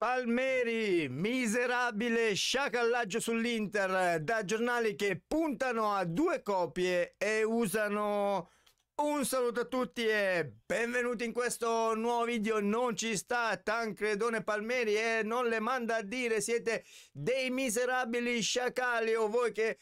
Palmeri, miserabile sciacallaggio sull'Inter da giornali che puntano a due copie e usano... Un saluto a tutti e benvenuti in questo nuovo video. Non ci sta Tancredone Palmeri e non le manda a dire siete dei miserabili sciacali o voi che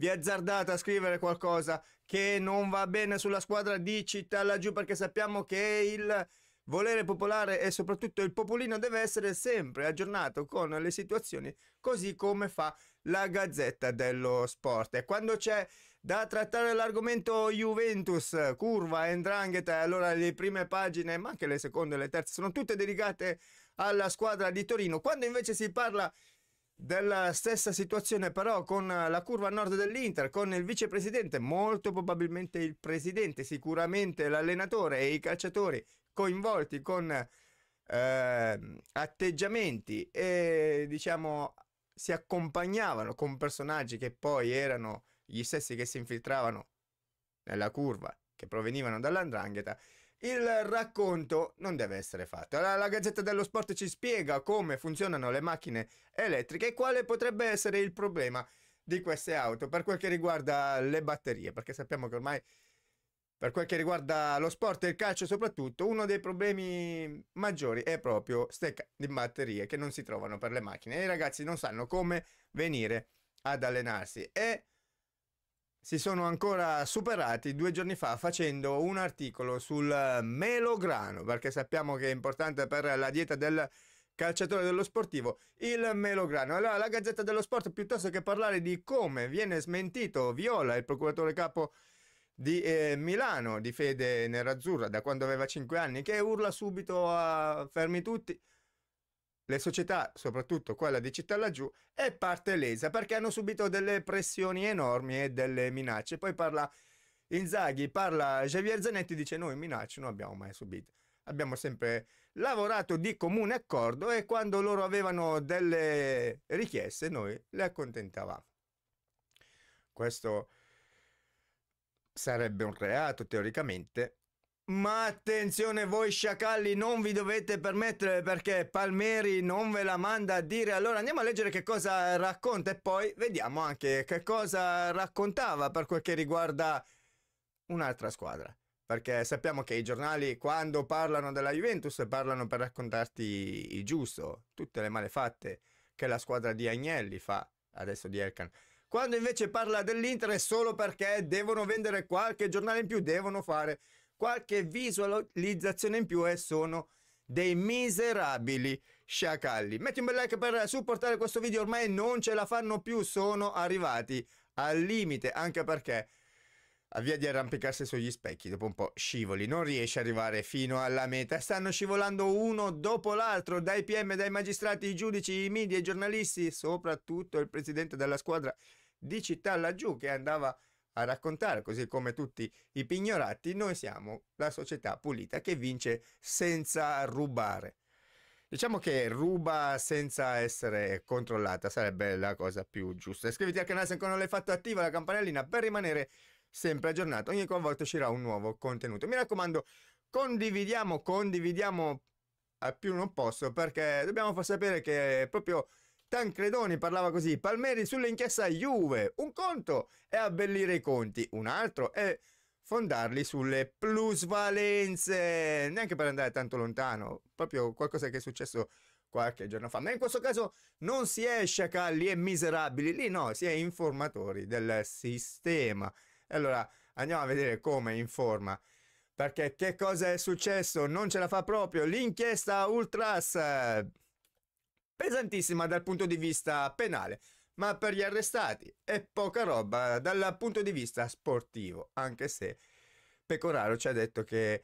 vi azzardate a scrivere qualcosa che non va bene sulla squadra di Città laggiù perché sappiamo che il Volere popolare e soprattutto il popolino deve essere sempre aggiornato con le situazioni, così come fa la Gazzetta dello Sport. E quando c'è da trattare l'argomento Juventus, curva e ndrangheta, allora le prime pagine, ma anche le seconde e le terze, sono tutte dedicate alla squadra di Torino. Quando invece si parla della stessa situazione però con la curva nord dell'Inter, con il vicepresidente, molto probabilmente il presidente, sicuramente l'allenatore e i calciatori coinvolti con eh, atteggiamenti e diciamo si accompagnavano con personaggi che poi erano gli stessi che si infiltravano nella curva che provenivano dall'andrangheta il racconto non deve essere fatto. Allora, la Gazzetta dello Sport ci spiega come funzionano le macchine elettriche e quale potrebbe essere il problema di queste auto per quel che riguarda le batterie, perché sappiamo che ormai per quel che riguarda lo sport e il calcio soprattutto, uno dei problemi maggiori è proprio stecca di batterie che non si trovano per le macchine e i ragazzi non sanno come venire ad allenarsi e si sono ancora superati due giorni fa facendo un articolo sul melograno perché sappiamo che è importante per la dieta del calciatore dello sportivo, il Melograno. Allora, la Gazzetta dello Sport, piuttosto che parlare di come viene smentito Viola, il procuratore capo di eh, Milano, di fede nerazzurra, da quando aveva 5 anni, che urla subito a fermi tutti le società, soprattutto quella di città laggiù, è parte lesa perché hanno subito delle pressioni enormi e delle minacce. Poi parla Inzaghi, parla Javier Zanetti, dice noi minacce non abbiamo mai subito. Abbiamo sempre lavorato di comune accordo e quando loro avevano delle richieste noi le accontentavamo. Questo sarebbe un reato teoricamente. Ma attenzione voi sciacalli, non vi dovete permettere perché Palmeri non ve la manda a dire. Allora andiamo a leggere che cosa racconta e poi vediamo anche che cosa raccontava per quel che riguarda un'altra squadra. Perché sappiamo che i giornali quando parlano della Juventus parlano per raccontarti il giusto, tutte le malefatte che la squadra di Agnelli fa, adesso di Elkan quando invece parla dell'Inter è solo perché devono vendere qualche giornale in più, devono fare qualche visualizzazione in più e sono dei miserabili sciacalli. Metti un bel like per supportare questo video, ormai non ce la fanno più, sono arrivati al limite, anche perché a via di arrampicarsi sugli specchi, dopo un po' scivoli, non riesce ad arrivare fino alla meta, stanno scivolando uno dopo l'altro, dai PM, dai magistrati, i giudici, i media, i giornalisti, soprattutto il presidente della squadra di città laggiù che andava a raccontare, così come tutti i pignorati, noi siamo la società pulita che vince senza rubare. Diciamo che ruba senza essere controllata sarebbe la cosa più giusta. Iscriviti al canale se ancora non l'hai fatto, attiva la campanellina per rimanere sempre aggiornato. Ogni volta uscirà un nuovo contenuto. Mi raccomando, condividiamo, condividiamo a più non posso perché dobbiamo far sapere che proprio Tancredoni parlava così, Palmeri sull'inchiesta Juve, un conto è abbellire i conti, un altro è fondarli sulle plusvalenze, neanche per andare tanto lontano, proprio qualcosa che è successo qualche giorno fa, ma in questo caso non si è sciacalli e miserabili, lì no, si è informatori del sistema. allora andiamo a vedere come informa perché che cosa è successo? Non ce la fa proprio l'inchiesta Ultras pesantissima dal punto di vista penale, ma per gli arrestati è poca roba dal punto di vista sportivo, anche se Pecoraro ci ha detto che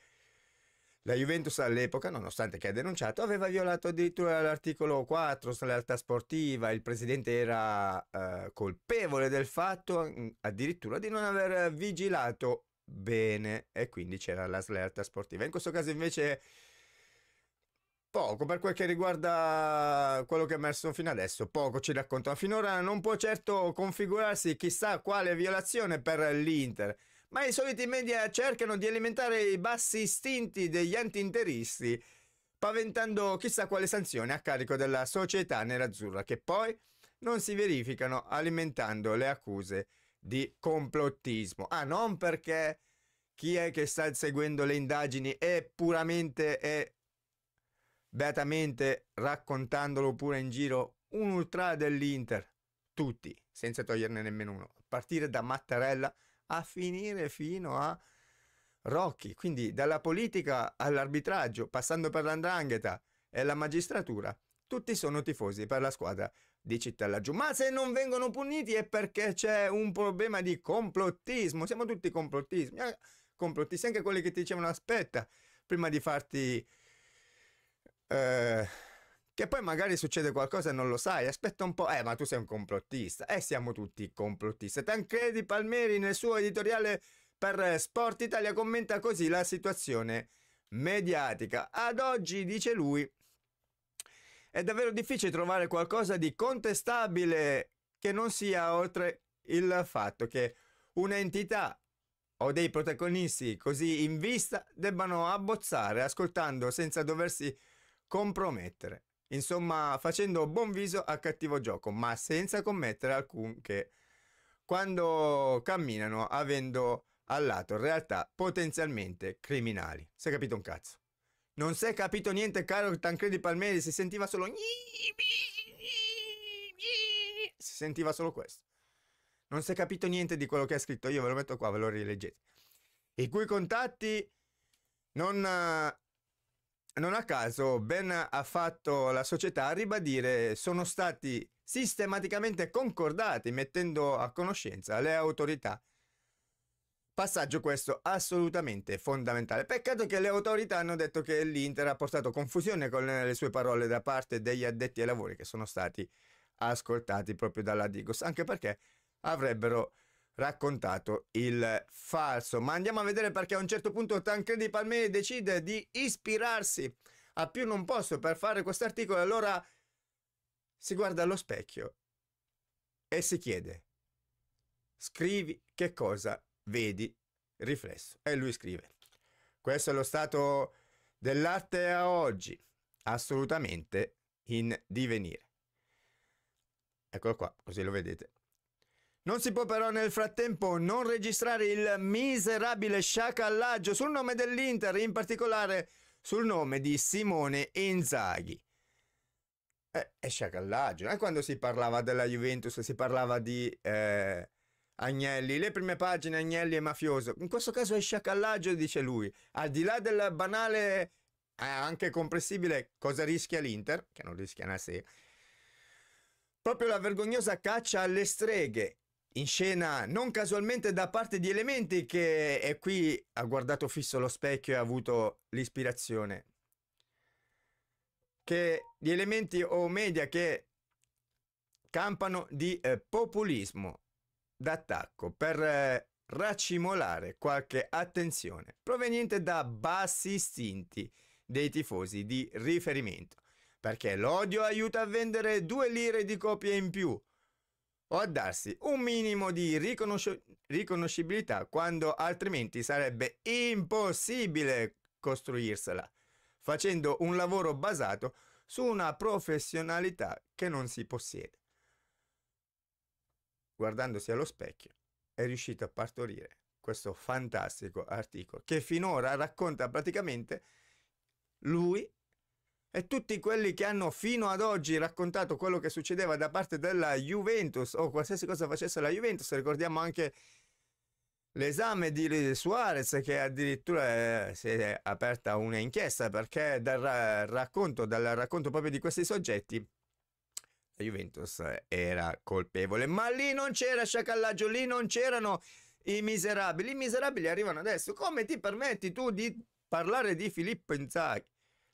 la Juventus all'epoca, nonostante che ha denunciato, aveva violato addirittura l'articolo 4 sulla realtà sportiva, il presidente era eh, colpevole del fatto mm, addirittura di non aver vigilato bene e quindi c'era la slealtà sportiva. In questo caso invece Poco, per quel che riguarda quello che è emerso fino adesso, poco ci racconta. Finora non può certo configurarsi chissà quale violazione per l'Inter, ma i soliti media cercano di alimentare i bassi istinti degli anti-interisti, paventando chissà quale sanzione a carico della società nerazzurra, che poi non si verificano, alimentando le accuse di complottismo. Ah, non perché chi è che sta seguendo le indagini è puramente... È beatamente raccontandolo pure in giro, un ultra dell'Inter, tutti, senza toglierne nemmeno uno, a partire da Mattarella a finire fino a Rocchi, quindi dalla politica all'arbitraggio, passando per l'andrangheta e la magistratura, tutti sono tifosi per la squadra di città laggiù. Ma se non vengono puniti è perché c'è un problema di complottismo, siamo tutti complottismi, eh? complottisti, anche quelli che ti dicevano aspetta, prima di farti eh, che poi magari succede qualcosa e non lo sai, aspetta un po', eh ma tu sei un complottista, eh siamo tutti complottisti. Tancredi Palmeri nel suo editoriale per Sport Italia commenta così la situazione mediatica. Ad oggi, dice lui, è davvero difficile trovare qualcosa di contestabile che non sia oltre il fatto che un'entità o dei protagonisti così in vista debbano abbozzare ascoltando senza doversi compromettere. Insomma, facendo buon viso a cattivo gioco, ma senza commettere alcun che Quando camminano avendo al lato realtà potenzialmente criminali. Si è capito un cazzo. Non si è capito niente, caro Tancredi Palmieri, si sentiva solo... Si sentiva solo questo. Non si è capito niente di quello che ha scritto, io ve lo metto qua, ve lo rileggete. I cui contatti non non a caso Ben ha fatto la società ribadire sono stati sistematicamente concordati mettendo a conoscenza le autorità. Passaggio questo assolutamente fondamentale. Peccato che le autorità hanno detto che l'Inter ha portato confusione con le sue parole da parte degli addetti ai lavori che sono stati ascoltati proprio dalla Digos, anche perché avrebbero raccontato il falso. Ma andiamo a vedere perché a un certo punto Tancredi Palmieri decide di ispirarsi a più non posso per fare questo quest'articolo. Allora si guarda allo specchio e si chiede: scrivi che cosa vedi riflesso? E lui scrive: Questo è lo stato dell'arte a oggi, assolutamente in divenire. Eccolo qua, così lo vedete. Non si può però nel frattempo non registrare il miserabile sciacallaggio sul nome dell'Inter, in particolare sul nome di Simone Inzaghi. Eh, è sciacallaggio, non è quando si parlava della Juventus, si parlava di eh, Agnelli, le prime pagine Agnelli è mafioso, in questo caso è sciacallaggio, dice lui, al di là del banale, eh, anche comprensibile, cosa rischia l'Inter, che non rischia una sé, proprio la vergognosa caccia alle streghe in scena non casualmente da parte di Elementi che è qui, ha guardato fisso lo specchio e ha avuto l'ispirazione. Che gli elementi o media che campano di eh, populismo d'attacco per eh, racimolare qualche attenzione proveniente da bassi istinti dei tifosi di riferimento. Perché l'odio aiuta a vendere due lire di copie in più o a darsi un minimo di riconosci- riconoscibilità quando altrimenti sarebbe impossibile costruirsela, facendo un lavoro basato su una professionalità che non si possiede. Guardandosi allo specchio, è riuscito a partorire questo fantastico articolo che finora racconta praticamente lui e tutti quelli che hanno fino ad oggi raccontato quello che succedeva da parte della Juventus o qualsiasi cosa facesse la Juventus, ricordiamo anche l'esame di Suarez che addirittura eh, si è aperta un'inchiesta perché dal racconto, dal racconto proprio di questi soggetti la Juventus era colpevole ma lì non c'era sciacallaggio lì non c'erano i miserabili i miserabili arrivano adesso come ti permetti tu di parlare di Filippo Inzaghi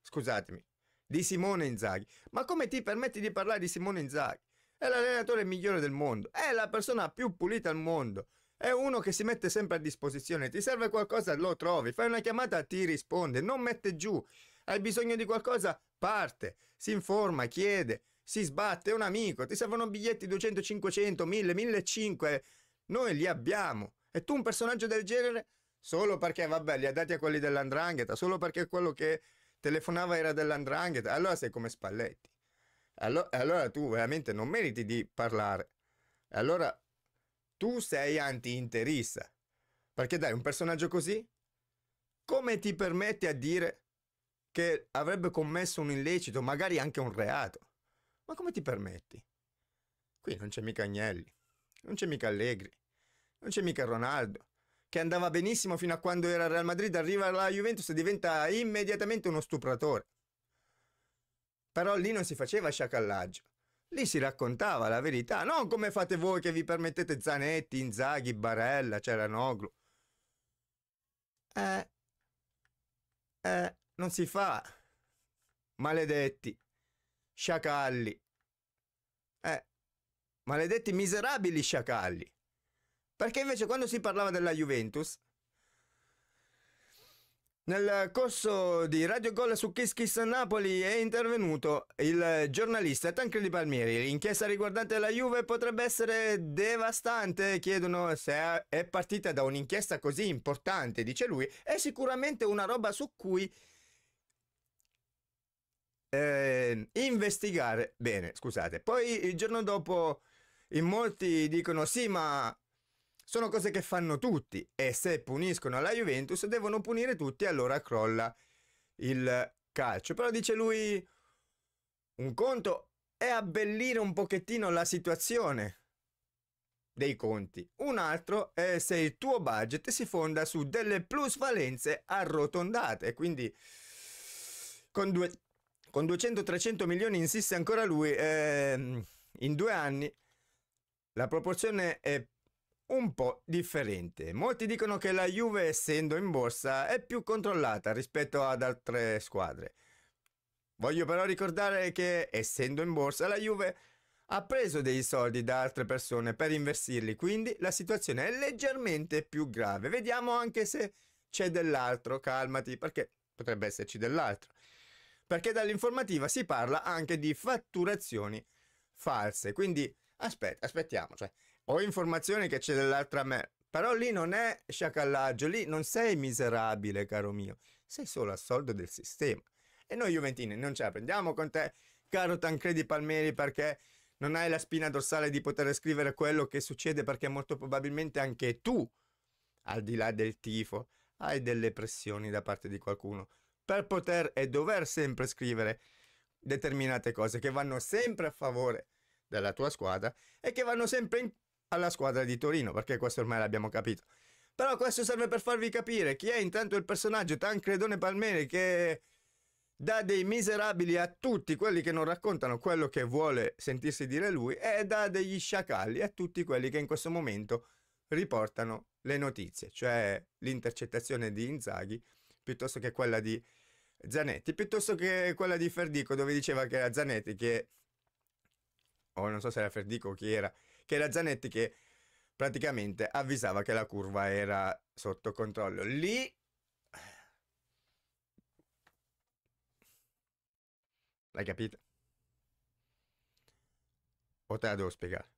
scusatemi di Simone Inzaghi. Ma come ti permetti di parlare di Simone Inzaghi? È l'allenatore migliore del mondo, è la persona più pulita al mondo, è uno che si mette sempre a disposizione, ti serve qualcosa lo trovi, fai una chiamata ti risponde, non mette giù, hai bisogno di qualcosa parte, si informa, chiede, si sbatte, è un amico, ti servono biglietti 200, 500, 1000, 1500, noi li abbiamo e tu un personaggio del genere solo perché vabbè li ha dati a quelli dell'andrangheta, solo perché è quello che telefonava era dell'andrangheta, allora sei come Spalletti. Allora, allora tu veramente non meriti di parlare. Allora tu sei anti-interista. Perché dai, un personaggio così? Come ti permette a dire che avrebbe commesso un illecito, magari anche un reato? Ma come ti permetti? Qui non c'è mica Agnelli, non c'è mica Allegri, non c'è mica Ronaldo, che andava benissimo fino a quando era Real Madrid, arriva alla Juventus e diventa immediatamente uno stupratore. Però lì non si faceva sciacallaggio. Lì si raccontava la verità, non come fate voi che vi permettete Zanetti, Inzaghi, Barella, Ceranoglu. Eh, eh, non si fa. Maledetti, sciacalli. Eh, maledetti miserabili sciacalli. Perché invece quando si parlava della Juventus, nel corso di Radio Gol su Kiss Kiss Napoli è intervenuto il giornalista Tancredi Palmieri. L'inchiesta riguardante la Juve potrebbe essere devastante, chiedono se è partita da un'inchiesta così importante, dice lui. È sicuramente una roba su cui eh, investigare bene, scusate. Poi il giorno dopo in molti dicono sì, ma sono cose che fanno tutti e se puniscono la Juventus devono punire tutti allora crolla il calcio. Però dice lui un conto è abbellire un pochettino la situazione dei conti. Un altro è se il tuo budget si fonda su delle plusvalenze arrotondate, quindi con, due, con 200-300 milioni insiste ancora lui, eh, in due anni la proporzione è un po' differente. Molti dicono che la Juve, essendo in borsa, è più controllata rispetto ad altre squadre. Voglio però ricordare che, essendo in borsa, la Juve ha preso dei soldi da altre persone per investirli, quindi la situazione è leggermente più grave. Vediamo anche se c'è dell'altro, calmati, perché potrebbe esserci dell'altro. Perché dall'informativa si parla anche di fatturazioni false, quindi aspetta, aspettiamo, cioè, ho informazioni che c'è dell'altra me, però lì non è sciacallaggio, lì non sei miserabile, caro mio, sei solo a soldo del sistema. E noi Juventini non ce la prendiamo con te, caro Tancredi Palmeri, perché non hai la spina dorsale di poter scrivere quello che succede, perché molto probabilmente anche tu, al di là del tifo, hai delle pressioni da parte di qualcuno per poter e dover sempre scrivere determinate cose che vanno sempre a favore della tua squadra e che vanno sempre in... alla squadra di Torino, perché questo ormai l'abbiamo capito. Però questo serve per farvi capire chi è intanto il personaggio Tancredone Palmieri che dà dei miserabili a tutti quelli che non raccontano quello che vuole sentirsi dire lui e dà degli sciacalli a tutti quelli che in questo momento riportano le notizie, cioè l'intercettazione di Inzaghi piuttosto che quella di Zanetti, piuttosto che quella di Ferdico dove diceva che era Zanetti che o non so se era Ferdico o chi era, che era Zanetti che praticamente avvisava che la curva era sotto controllo. Lì L'hai capito? O te la devo spiegare?